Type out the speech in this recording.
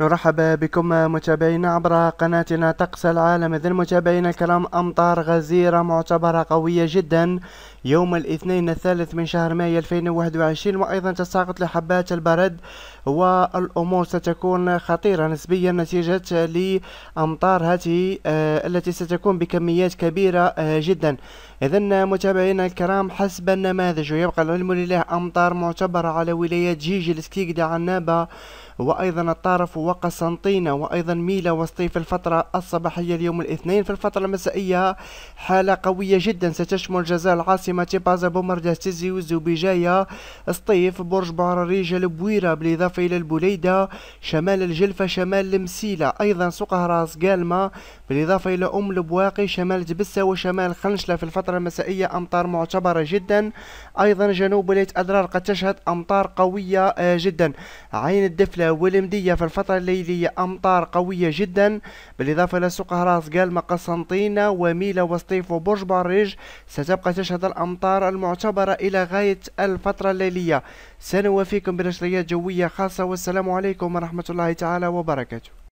نرحب بكم متابعينا عبر قناتنا طقس العالم إذا المتابعين الكرام أمطار غزيرة معتبرة قوية جدا يوم الاثنين الثالث من شهر مايو 2021 وأيضا تساقط لحبات البرد والأمور ستكون خطيرة نسبيا نتيجة لأمطار هذه آه، التي ستكون بكميات كبيرة آه، جدا إذا متابعينا الكرام حسب النماذج ويبقى العلم لله أمطار معتبرة على ولايات جيجل سكيكدا عنابة وأيضا الطرف وقسنطينة وأيضا ميلا وسطي في الفترة الصباحية اليوم الاثنين في الفترة المسائية حالة قوية جدا ستشمل جزائر العاصمة كيما تيبازا بومرجة تزي وزوبيجاية سطيف برج بعراري جلب ويرا بالإضافة إلى البوليدة شمال الجلفة شمال المسيلة أيضا سوق هراس قالما بالإضافة إلى أم البواقي شمال جبسة وشمال خنشلة في الفترة المسائية أمطار معتبرة جدا أيضا جنوب ولاية أدرار قد تشهد أمطار قوية آه، جدا عين الدفلة والمدية في الفترة الليلية أمطار قوية جدا بالإضافة إلى سوق هراس قالما قسنطينة وميلة وسطيف وبرج بعريج ستبقى تشهد الأمطار الأمطار المعتبرة إلى غاية الفترة الليلية سنوافيكم بنشريات جوية خاصة والسلام عليكم ورحمة الله تعالى وبركاته